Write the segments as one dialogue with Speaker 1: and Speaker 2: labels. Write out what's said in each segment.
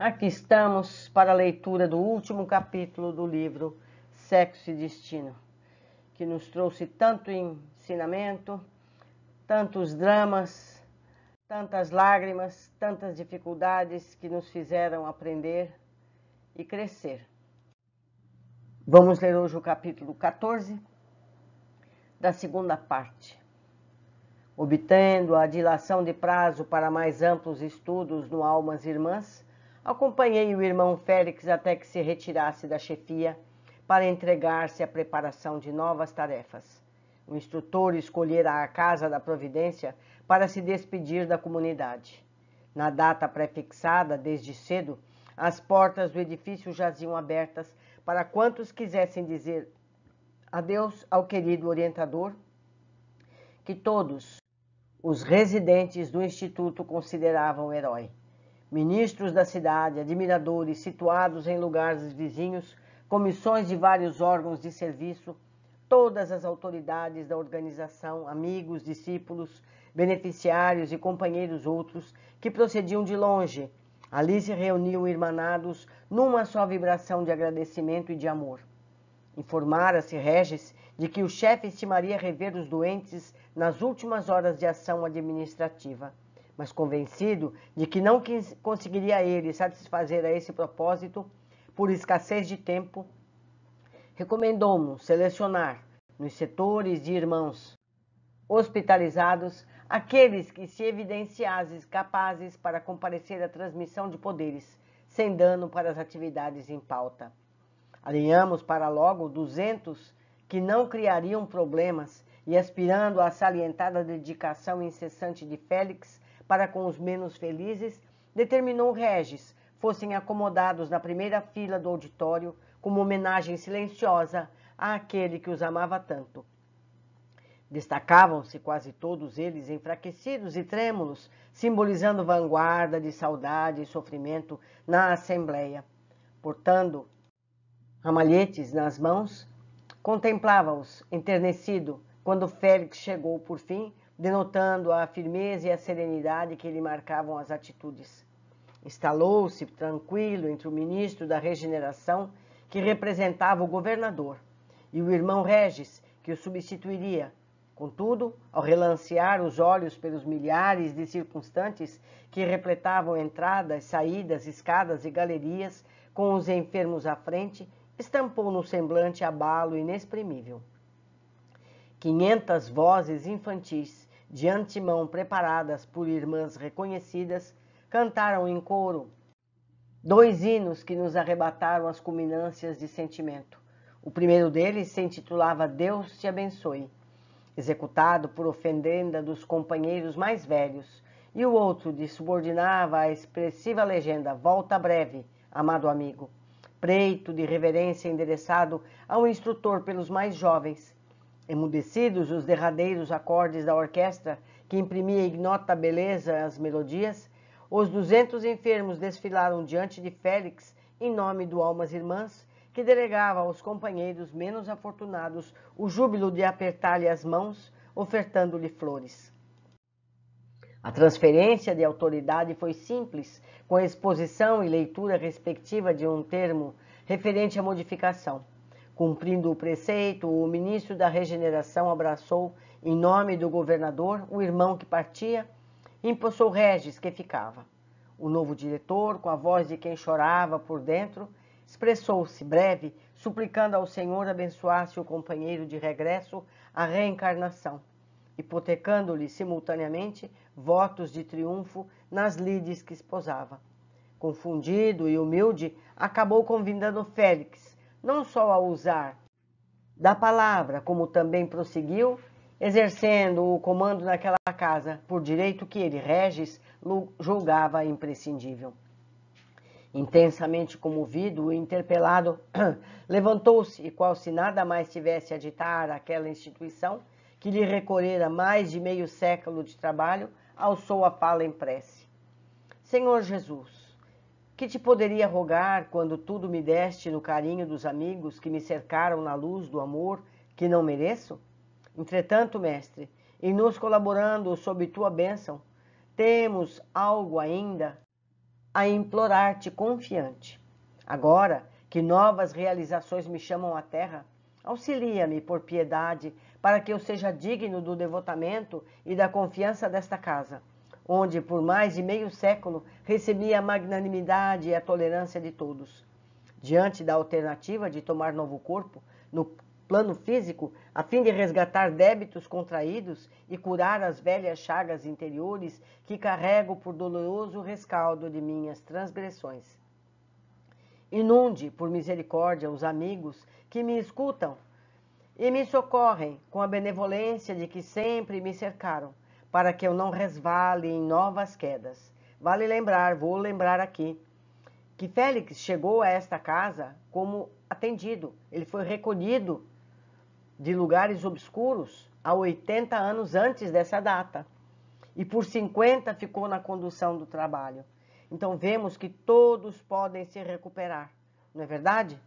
Speaker 1: Aqui estamos para a leitura do último capítulo do livro Sexo e Destino, que nos trouxe tanto ensinamento, tantos dramas, tantas lágrimas, tantas dificuldades que nos fizeram aprender e crescer. Vamos ler hoje o capítulo 14 da segunda parte. Obtendo a dilação de prazo para mais amplos estudos no Almas Irmãs, Acompanhei o irmão Félix até que se retirasse da chefia para entregar-se à preparação de novas tarefas. O instrutor escolhera a Casa da Providência para se despedir da comunidade. Na data prefixada, desde cedo, as portas do edifício jaziam abertas para quantos quisessem dizer adeus ao querido orientador, que todos os residentes do instituto consideravam herói. Ministros da cidade, admiradores situados em lugares vizinhos, comissões de vários órgãos de serviço, todas as autoridades da organização, amigos, discípulos, beneficiários e companheiros outros que procediam de longe. Ali se reuniam irmanados numa só vibração de agradecimento e de amor. Informara-se Regis de que o chefe estimaria rever os doentes nas últimas horas de ação administrativa mas convencido de que não conseguiria ele satisfazer a esse propósito por escassez de tempo, recomendou-me selecionar nos setores de irmãos hospitalizados aqueles que se evidenciassem capazes para comparecer à transmissão de poderes, sem dano para as atividades em pauta. Alinhamos para logo 200 que não criariam problemas e aspirando à salientada dedicação incessante de Félix, para com os menos felizes, determinou Regis fossem acomodados na primeira fila do auditório como homenagem silenciosa àquele que os amava tanto. Destacavam-se quase todos eles enfraquecidos e trêmulos, simbolizando vanguarda de saudade e sofrimento na assembleia. Portando ramalhetes nas mãos, contemplava-os enternecido quando Félix chegou por fim denotando a firmeza e a serenidade que lhe marcavam as atitudes. Instalou-se tranquilo entre o ministro da Regeneração, que representava o governador, e o irmão Regis, que o substituiria. Contudo, ao relancear os olhos pelos milhares de circunstantes que repletavam entradas, saídas, escadas e galerias, com os enfermos à frente, estampou no semblante abalo inexprimível. Quinhentas vozes infantis de antemão preparadas por irmãs reconhecidas, cantaram em coro dois hinos que nos arrebataram as culminâncias de sentimento. O primeiro deles se intitulava Deus te abençoe, executado por ofendenda dos companheiros mais velhos, e o outro de subordinava a expressiva legenda Volta breve, amado amigo preito de reverência endereçado ao instrutor pelos mais jovens, Emudecidos os derradeiros acordes da orquestra que imprimia ignota beleza às melodias, os duzentos enfermos desfilaram diante de Félix em nome do Almas Irmãs, que delegava aos companheiros menos afortunados o júbilo de apertar-lhe as mãos, ofertando-lhe flores. A transferência de autoridade foi simples, com a exposição e leitura respectiva de um termo referente à modificação. Cumprindo o preceito, o ministro da Regeneração abraçou, em nome do governador, o irmão que partia e empossou Regis, que ficava. O novo diretor, com a voz de quem chorava por dentro, expressou-se breve, suplicando ao Senhor abençoasse o companheiro de regresso à reencarnação, hipotecando-lhe simultaneamente votos de triunfo nas lides que esposava. Confundido e humilde, acabou convidando Félix, não só ao usar da palavra, como também prosseguiu, exercendo o comando naquela casa, por direito que ele, Regis, julgava imprescindível. Intensamente comovido e interpelado, levantou-se e, qual se nada mais tivesse a ditar aquela instituição, que lhe recolhera mais de meio século de trabalho, alçou a fala em prece. Senhor Jesus, que te poderia rogar quando tudo me deste no carinho dos amigos que me cercaram na luz do amor que não mereço? Entretanto, mestre, e nos colaborando sob tua bênção, temos algo ainda a implorar-te confiante. Agora que novas realizações me chamam à terra, auxilia-me por piedade para que eu seja digno do devotamento e da confiança desta casa onde por mais de meio século recebia a magnanimidade e a tolerância de todos. Diante da alternativa de tomar novo corpo, no plano físico, a fim de resgatar débitos contraídos e curar as velhas chagas interiores que carrego por doloroso rescaldo de minhas transgressões. Inunde, por misericórdia, os amigos que me escutam e me socorrem com a benevolência de que sempre me cercaram para que eu não resvale em novas quedas. Vale lembrar, vou lembrar aqui, que Félix chegou a esta casa como atendido. Ele foi recolhido de lugares obscuros há 80 anos antes dessa data. E por 50 ficou na condução do trabalho. Então vemos que todos podem se recuperar, não é verdade?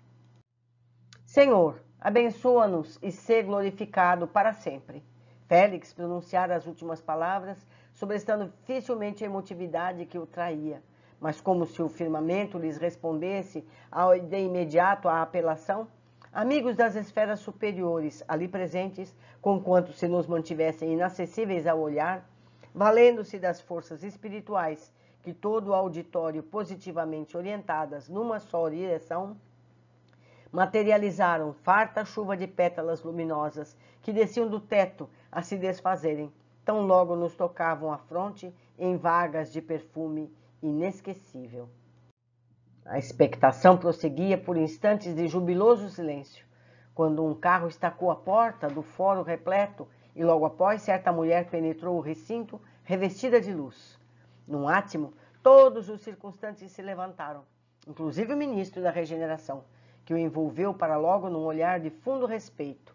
Speaker 1: Senhor, abençoa-nos e ser glorificado para sempre. Félix pronunciara as últimas palavras, sobrestando facilmente a emotividade que o traía. Mas como se o firmamento lhes respondesse ao de imediato à apelação, amigos das esferas superiores ali presentes, conquanto se nos mantivessem inacessíveis ao olhar, valendo-se das forças espirituais que todo o auditório positivamente orientadas numa só direção, materializaram farta chuva de pétalas luminosas que desciam do teto a se desfazerem, tão logo nos tocavam a fronte em vagas de perfume inesquecível. A expectação prosseguia por instantes de jubiloso silêncio, quando um carro estacou a porta do fórum repleto e logo após certa mulher penetrou o recinto revestida de luz. Num átimo, todos os circunstantes se levantaram, inclusive o ministro da Regeneração, que o envolveu para logo num olhar de fundo respeito.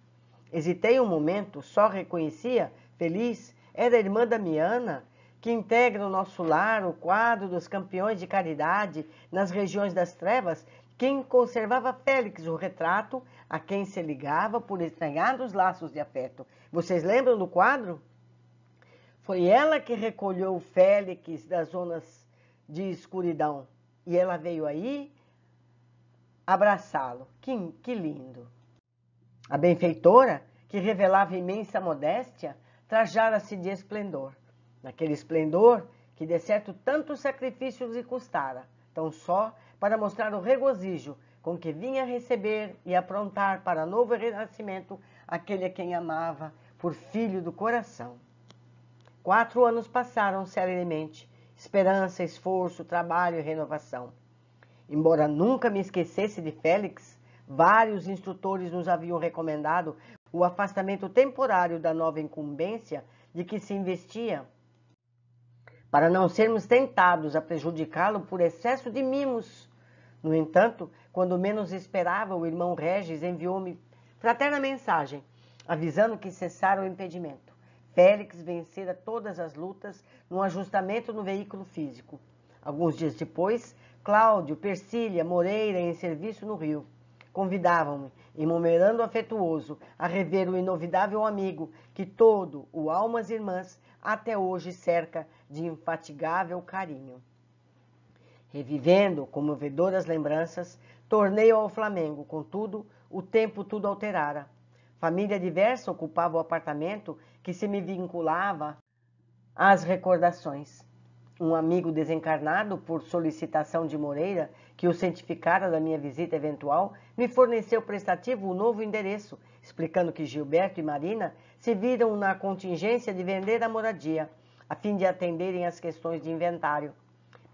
Speaker 1: Hesitei um momento, só reconhecia, feliz, era é a irmã da Miana, que integra o nosso lar, o quadro dos campeões de caridade nas regiões das trevas, quem conservava Félix, o retrato, a quem se ligava por estranhar os laços de afeto. Vocês lembram do quadro? Foi ela que recolheu Félix das zonas de escuridão. E ela veio aí abraçá-lo. Que, que lindo! A benfeitora, que revelava imensa modéstia, trajara-se de esplendor. Naquele esplendor que de certo tantos sacrifícios lhe custara, tão só para mostrar o regozijo com que vinha receber e aprontar para novo renascimento aquele a quem amava por filho do coração. Quatro anos passaram serenamente, esperança, esforço, trabalho e renovação. Embora nunca me esquecesse de Félix, vários instrutores nos haviam recomendado o afastamento temporário da nova incumbência de que se investia, para não sermos tentados a prejudicá-lo por excesso de mimos. No entanto, quando menos esperava, o irmão Regis enviou-me fraterna mensagem, avisando que cessara o impedimento. Félix vencera todas as lutas no ajustamento no veículo físico. Alguns dias depois, Cláudio Persília Moreira em serviço no Rio. Convidavam-me, em momerando afetuoso, a rever o inovidável amigo que todo o Almas Irmãs até hoje cerca de infatigável carinho. Revivendo comovedoras lembranças, tornei ao Flamengo, contudo, o tempo tudo alterara. Família diversa ocupava o apartamento que se me vinculava às recordações um amigo desencarnado, por solicitação de Moreira, que o santificara da minha visita eventual, me forneceu prestativo o novo endereço, explicando que Gilberto e Marina se viram na contingência de vender a moradia, a fim de atenderem às questões de inventário.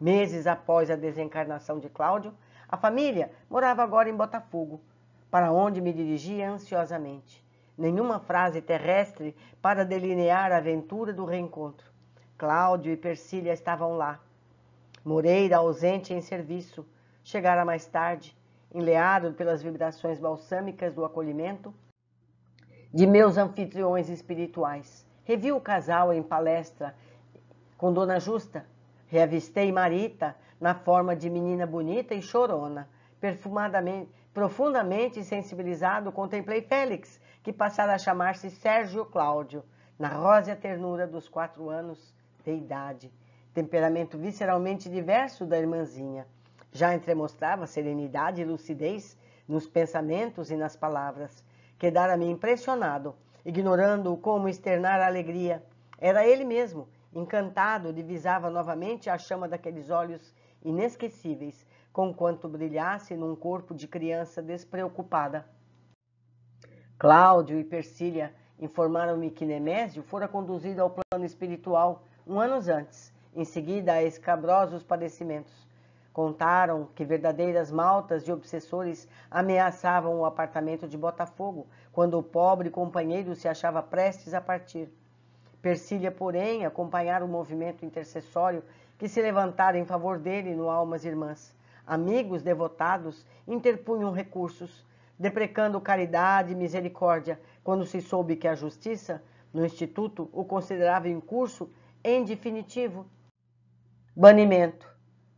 Speaker 1: Meses após a desencarnação de Cláudio, a família morava agora em Botafogo, para onde me dirigia ansiosamente. Nenhuma frase terrestre para delinear a aventura do reencontro. Cláudio e Persília estavam lá. Moreira, ausente em serviço, chegara mais tarde, enleado pelas vibrações balsâmicas do acolhimento de meus anfitriões espirituais. Revi o casal em palestra com Dona Justa. Reavistei Marita na forma de menina bonita e chorona. Perfumadamente, profundamente sensibilizado, contemplei Félix, que passara a chamar-se Sérgio Cláudio, na rósea ternura dos quatro anos idade, temperamento visceralmente diverso da irmãzinha. Já entremostrava serenidade e lucidez nos pensamentos e nas palavras. Quedara-me impressionado, ignorando como externar a alegria. Era ele mesmo, encantado, divisava novamente a chama daqueles olhos inesquecíveis, conquanto brilhasse num corpo de criança despreocupada. Cláudio e Persília informaram-me que Nemésio fora conduzido ao plano espiritual um ano antes, em seguida a escabrosos padecimentos. Contaram que verdadeiras maltas de obsessores ameaçavam o apartamento de Botafogo quando o pobre companheiro se achava prestes a partir. Persília, porém, acompanhara o movimento intercessório que se levantara em favor dele no Almas Irmãs. Amigos devotados interpunham recursos, deprecando caridade e misericórdia, quando se soube que a justiça, no Instituto, o considerava em curso em definitivo, banimento.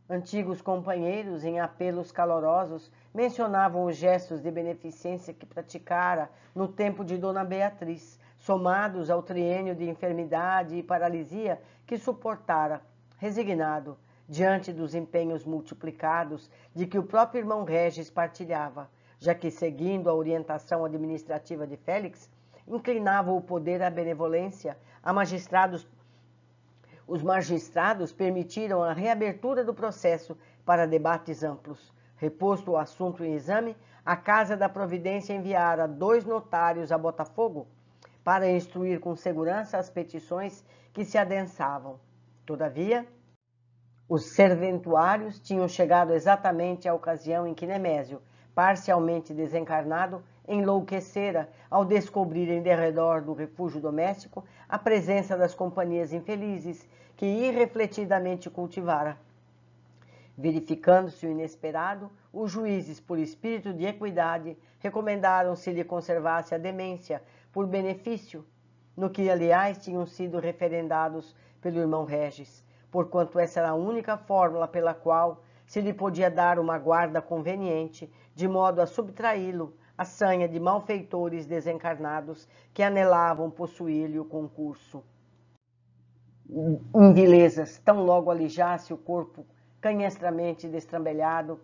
Speaker 1: Antigos companheiros, em apelos calorosos, mencionavam os gestos de beneficência que praticara no tempo de Dona Beatriz, somados ao triênio de enfermidade e paralisia que suportara, resignado, diante dos empenhos multiplicados de que o próprio irmão Regis partilhava, já que, seguindo a orientação administrativa de Félix, inclinava o poder à benevolência a magistrados os magistrados permitiram a reabertura do processo para debates amplos. Reposto o assunto em exame, a Casa da Providência enviara dois notários a Botafogo para instruir com segurança as petições que se adensavam. Todavia, os serventuários tinham chegado exatamente à ocasião em que Nemésio, parcialmente desencarnado, enlouquecera ao descobrirem em derredor do refúgio doméstico a presença das companhias infelizes que irrefletidamente cultivara. Verificando-se o inesperado, os juízes, por espírito de equidade, recomendaram se lhe conservasse a demência por benefício, no que, aliás, tinham sido referendados pelo irmão Regis, porquanto essa era a única fórmula pela qual se lhe podia dar uma guarda conveniente, de modo a subtraí-lo a sanha de malfeitores desencarnados que anelavam possuir-lhe o concurso. Invilezas, tão logo alijasse o corpo canhestramente destrambelhado,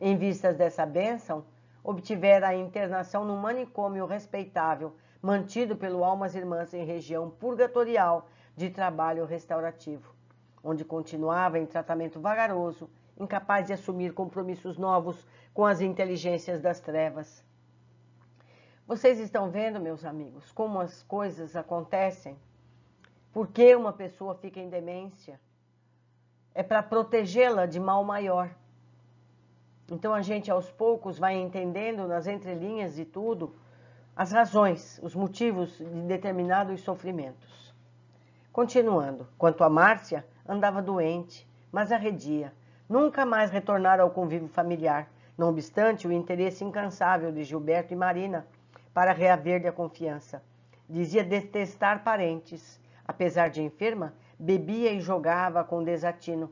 Speaker 1: em vistas dessa bênção, obtivera a internação num manicômio respeitável, mantido pelo Almas Irmãs em região purgatorial de trabalho restaurativo, onde continuava em tratamento vagaroso, incapaz de assumir compromissos novos com as inteligências das trevas. Vocês estão vendo, meus amigos, como as coisas acontecem? Por que uma pessoa fica em demência? É para protegê-la de mal maior. Então a gente aos poucos vai entendendo nas entrelinhas de tudo as razões, os motivos de determinados sofrimentos. Continuando, quanto a Márcia, andava doente, mas arredia. Nunca mais retornara ao convívio familiar, não obstante o interesse incansável de Gilberto e Marina para reaver-lhe a confiança. Dizia detestar parentes. Apesar de enferma, bebia e jogava com desatino.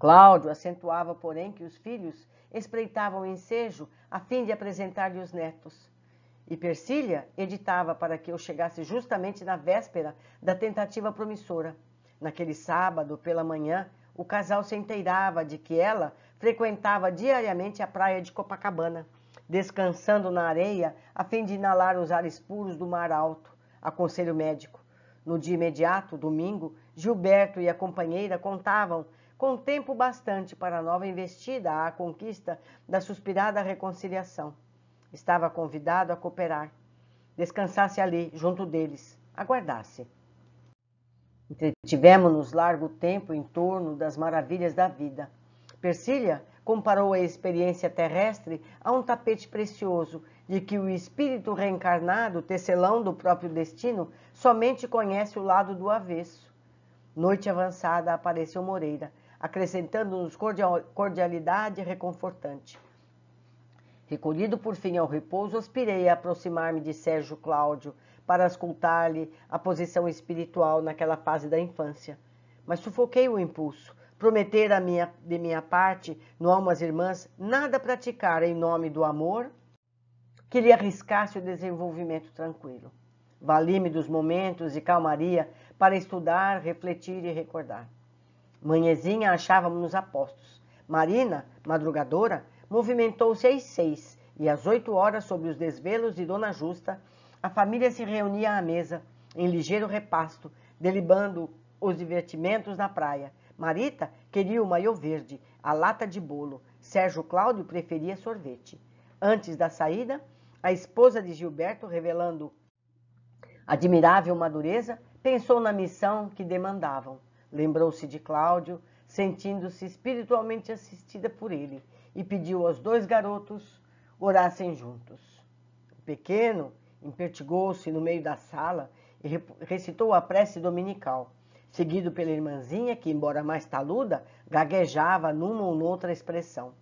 Speaker 1: Cláudio acentuava, porém, que os filhos espreitavam ensejo a fim de apresentar-lhe os netos. E Persília editava para que eu chegasse justamente na véspera da tentativa promissora. Naquele sábado, pela manhã, o casal se inteirava de que ela frequentava diariamente a praia de Copacabana descansando na areia, a fim de inalar os ares puros do mar alto, aconselho médico. No dia imediato, domingo, Gilberto e a companheira contavam com tempo bastante para a nova investida à conquista da suspirada reconciliação. Estava convidado a cooperar. Descansasse ali, junto deles. Aguardasse. Entretivemos-nos largo tempo em torno das maravilhas da vida. Persília comparou a experiência terrestre a um tapete precioso, de que o espírito reencarnado, tecelão do próprio destino, somente conhece o lado do avesso. Noite avançada apareceu Moreira, acrescentando-nos cordialidade reconfortante. Recolhido por fim ao repouso, aspirei a aproximar-me de Sérgio Cláudio para escutar lhe a posição espiritual naquela fase da infância. Mas sufoquei o impulso, prometer a minha, de minha parte, no Almas Irmãs, nada praticar em nome do amor que lhe arriscasse o desenvolvimento tranquilo. Vali-me dos momentos e calmaria para estudar, refletir e recordar. Manhezinha achávamos-nos apostos. Marina, madrugadora, movimentou-se às seis e às oito horas, sobre os desvelos de Dona Justa, a família se reunia à mesa, em ligeiro repasto, delibando os divertimentos na praia, Marita queria o maiô verde, a lata de bolo. Sérgio Cláudio preferia sorvete. Antes da saída, a esposa de Gilberto, revelando admirável madureza, pensou na missão que demandavam. Lembrou-se de Cláudio, sentindo-se espiritualmente assistida por ele, e pediu aos dois garotos orassem juntos. O pequeno, Impertigou-se no meio da sala e recitou a prece dominical seguido pela irmãzinha, que, embora mais taluda, gaguejava numa ou noutra expressão.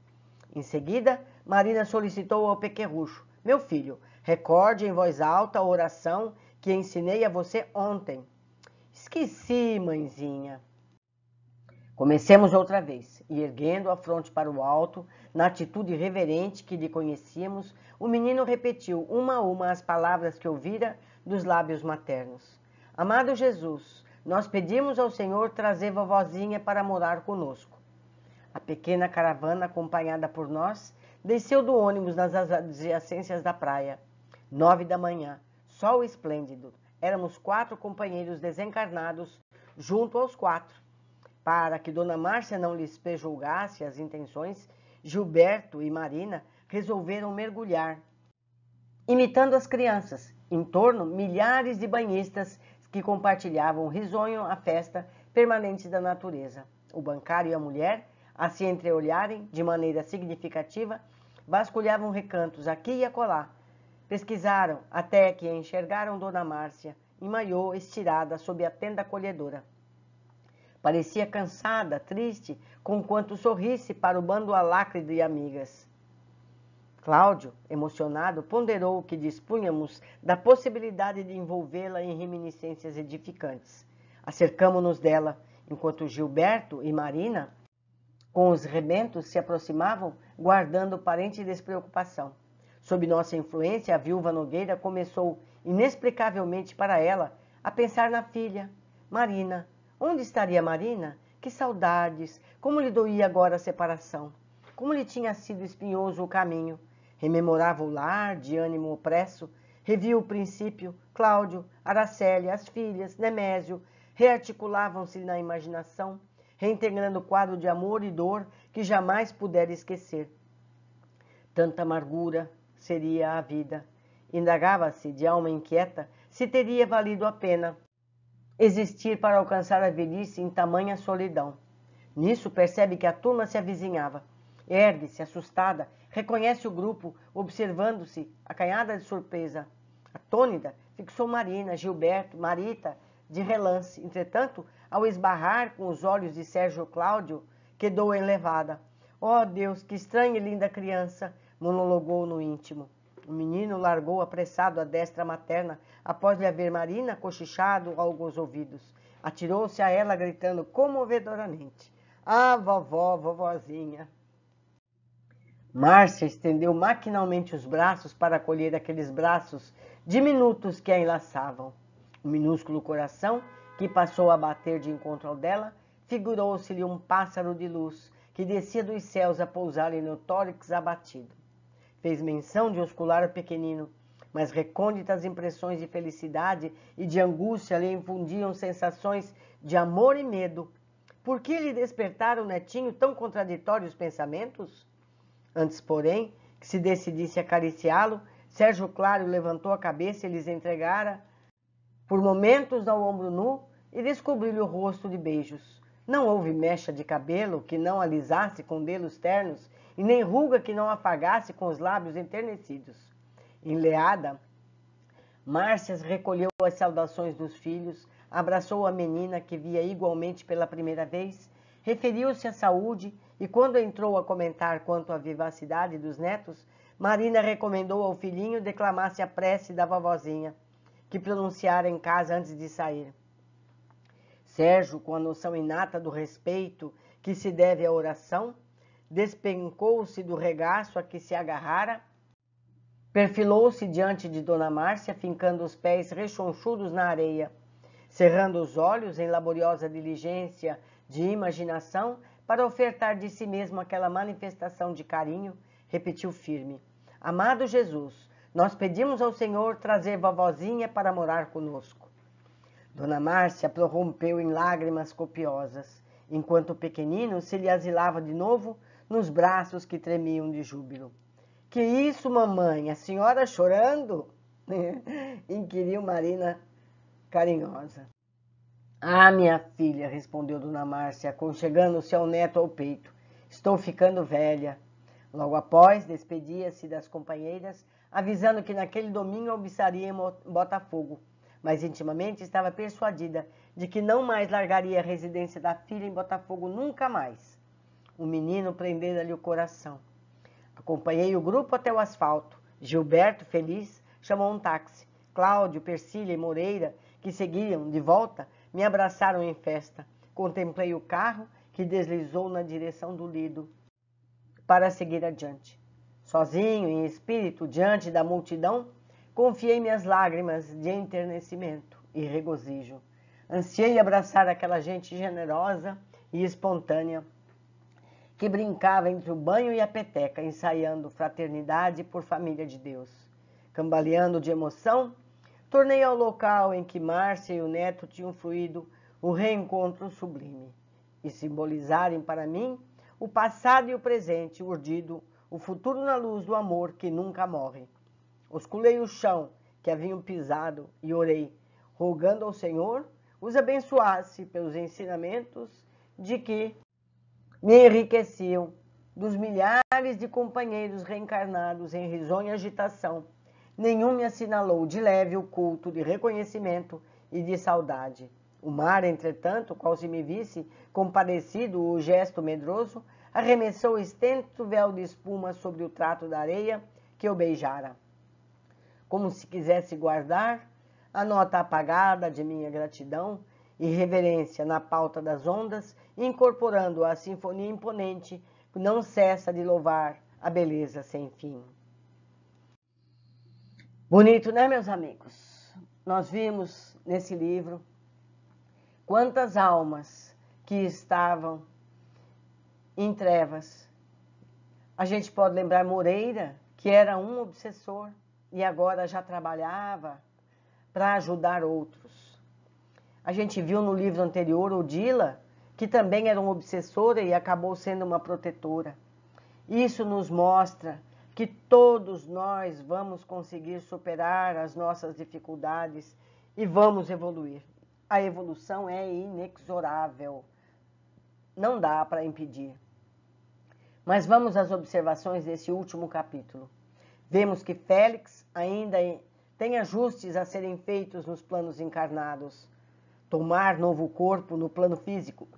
Speaker 1: Em seguida, Marina solicitou ao pequerrucho: Meu filho, recorde em voz alta a oração que ensinei a você ontem. Esqueci, mãezinha. Comecemos outra vez, e erguendo a fronte para o alto, na atitude reverente que lhe conhecíamos, o menino repetiu uma a uma as palavras que ouvira dos lábios maternos. Amado Jesus, nós pedimos ao Senhor trazer vovozinha para morar conosco. A pequena caravana, acompanhada por nós, desceu do ônibus nas adjacências da praia. Nove da manhã, sol esplêndido. Éramos quatro companheiros desencarnados, junto aos quatro. Para que Dona Márcia não lhes prejulgasse as intenções, Gilberto e Marina resolveram mergulhar. Imitando as crianças, em torno milhares de banhistas que compartilhavam risonho a festa permanente da natureza. O bancário e a mulher, a se entreolharem de maneira significativa, vasculhavam recantos aqui e acolá. Pesquisaram até que enxergaram Dona Márcia em maiô estirada sob a tenda acolhedora. Parecia cansada, triste, conquanto sorrisse para o bando alácrido e amigas. Cláudio, emocionado, ponderou o que dispunhamos da possibilidade de envolvê-la em reminiscências edificantes. Acercamo-nos dela, enquanto Gilberto e Marina, com os rebentos, se aproximavam, guardando parente despreocupação. Sob nossa influência, a viúva Nogueira começou, inexplicavelmente para ela, a pensar na filha, Marina. Onde estaria Marina? Que saudades! Como lhe doía agora a separação! Como lhe tinha sido espinhoso o caminho! Rememorava o lar de ânimo opresso, revia o princípio, Cláudio, Araceli, as filhas, Nemésio, rearticulavam-se na imaginação, reintegrando o quadro de amor e dor que jamais pudera esquecer. Tanta amargura seria a vida. Indagava-se, de alma inquieta, se teria valido a pena existir para alcançar a velhice em tamanha solidão. Nisso percebe que a turma se avizinhava. Ergue-se, assustada, reconhece o grupo, observando-se, acanhada de surpresa. Atônida, fixou Marina, Gilberto, Marita, de relance. Entretanto, ao esbarrar com os olhos de Sérgio Cláudio, quedou elevada. Oh Deus, que estranha e linda criança! monologou no íntimo. O menino largou apressado a destra materna, após lhe haver Marina cochichado alguns ouvidos. Atirou-se a ela, gritando comovedoramente. Ah, vovó, vovozinha! Márcia estendeu maquinalmente os braços para colher aqueles braços diminutos que a enlaçavam. O minúsculo coração, que passou a bater de encontro ao dela, figurou-se-lhe um pássaro de luz que descia dos céus a pousar-lhe no tórax abatido. Fez menção de oscular o pequenino, mas recônditas impressões de felicidade e de angústia lhe infundiam sensações de amor e medo. Por que lhe despertaram o netinho tão contraditórios pensamentos? Antes, porém, que se decidisse acariciá-lo, Sérgio Claro levantou a cabeça e lhes entregara, por momentos, ao ombro nu e descobriu-lhe o rosto de beijos. Não houve mecha de cabelo que não alisasse com dedos ternos e nem ruga que não apagasse com os lábios enternecidos. Enleada, Márcia recolheu as saudações dos filhos, abraçou a menina que via igualmente pela primeira vez, referiu-se à saúde e quando entrou a comentar quanto à vivacidade dos netos, Marina recomendou ao filhinho declamasse a prece da vovozinha, que pronunciara em casa antes de sair. Sérgio, com a noção inata do respeito que se deve à oração, despencou-se do regaço a que se agarrara, perfilou-se diante de Dona Márcia, fincando os pés rechonchudos na areia. Cerrando os olhos em laboriosa diligência de imaginação, para ofertar de si mesmo aquela manifestação de carinho, repetiu firme: Amado Jesus, nós pedimos ao Senhor trazer vovozinha para morar conosco. Dona Márcia prorrompeu em lágrimas copiosas, enquanto o pequenino se lhe asilava de novo nos braços que tremiam de júbilo. Que isso, mamãe? A senhora chorando? inquiriu Marina carinhosa. Ah, minha filha, respondeu Dona Márcia, aconchegando-se ao neto ao peito, estou ficando velha. Logo após, despedia-se das companheiras, avisando que naquele domingo almoçaria em Botafogo, mas intimamente estava persuadida de que não mais largaria a residência da filha em Botafogo nunca mais. O menino prendera-lhe o coração. Acompanhei o grupo até o asfalto. Gilberto, feliz, chamou um táxi. Cláudio, Persília e Moreira, que seguiam de volta, me abraçaram em festa. Contemplei o carro que deslizou na direção do lido para seguir adiante. Sozinho, em espírito, diante da multidão, confiei minhas lágrimas de enternecimento e regozijo. Ansiei abraçar aquela gente generosa e espontânea que brincava entre o banho e a peteca, ensaiando fraternidade por família de Deus. Cambaleando de emoção, Tornei ao local em que Márcia e o neto tinham fluído o reencontro sublime e simbolizarem para mim o passado e o presente urdido, o futuro na luz do amor que nunca morre. Osculei o chão que haviam pisado e orei, rogando ao Senhor os abençoasse pelos ensinamentos de que me enriqueciam dos milhares de companheiros reencarnados em risonha agitação nenhum me assinalou de leve o culto de reconhecimento e de saudade. O mar, entretanto, qual se me visse, compadecido o gesto medroso, arremessou extenso véu de espuma sobre o trato da areia que eu beijara, como se quisesse guardar a nota apagada de minha gratidão e reverência na pauta das ondas, incorporando a sinfonia imponente que não cessa de louvar a beleza sem fim. Bonito, né, meus amigos? Nós vimos nesse livro quantas almas que estavam em trevas. A gente pode lembrar Moreira, que era um obsessor e agora já trabalhava para ajudar outros. A gente viu no livro anterior Odila, que também era uma obsessora e acabou sendo uma protetora. Isso nos mostra que todos nós vamos conseguir superar as nossas dificuldades e vamos evoluir. A evolução é inexorável, não dá para impedir. Mas vamos às observações desse último capítulo. Vemos que Félix ainda tem ajustes a serem feitos nos planos encarnados, tomar novo corpo no plano físico,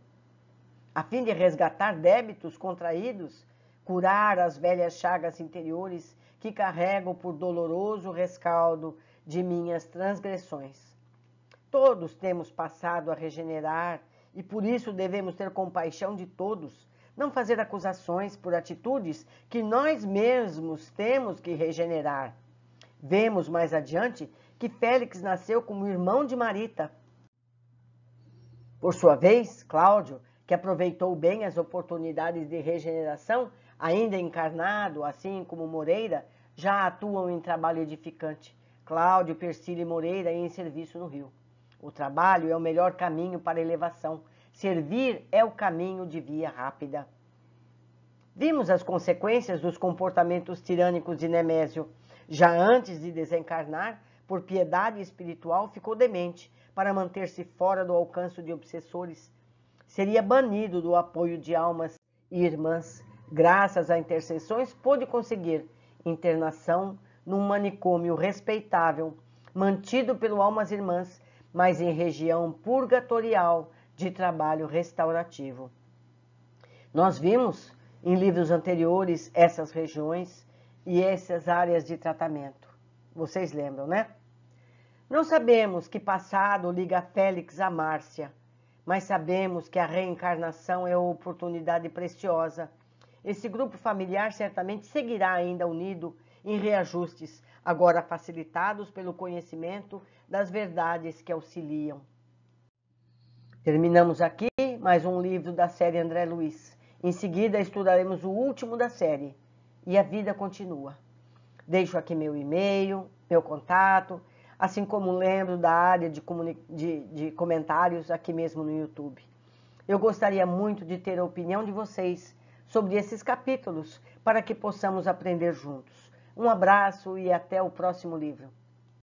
Speaker 1: a fim de resgatar débitos contraídos curar as velhas chagas interiores que carrego por doloroso rescaldo de minhas transgressões. Todos temos passado a regenerar e por isso devemos ter compaixão de todos, não fazer acusações por atitudes que nós mesmos temos que regenerar. Vemos mais adiante que Félix nasceu como irmão de Marita. Por sua vez, Cláudio, que aproveitou bem as oportunidades de regeneração, ainda encarnado, assim como Moreira, já atuam em trabalho edificante. Cláudio, Persílio e Moreira em serviço no Rio. O trabalho é o melhor caminho para a elevação. Servir é o caminho de via rápida. Vimos as consequências dos comportamentos tirânicos de Nemésio. Já antes de desencarnar, por piedade espiritual, ficou demente para manter-se fora do alcance de obsessores. Seria banido do apoio de almas e irmãs graças a intercessões, pôde conseguir internação num manicômio respeitável, mantido pelo Almas Irmãs, mas em região purgatorial de trabalho restaurativo. Nós vimos em livros anteriores essas regiões e essas áreas de tratamento. Vocês lembram, né? Não sabemos que passado liga Félix a Márcia, mas sabemos que a reencarnação é oportunidade preciosa esse grupo familiar certamente seguirá ainda unido em reajustes, agora facilitados pelo conhecimento das verdades que auxiliam. Terminamos aqui mais um livro da série André Luiz. Em seguida, estudaremos o último da série. E a vida continua. Deixo aqui meu e-mail, meu contato, assim como lembro da área de, de, de comentários aqui mesmo no YouTube. Eu gostaria muito de ter a opinião de vocês sobre esses capítulos para que possamos aprender juntos. Um abraço e até o próximo livro.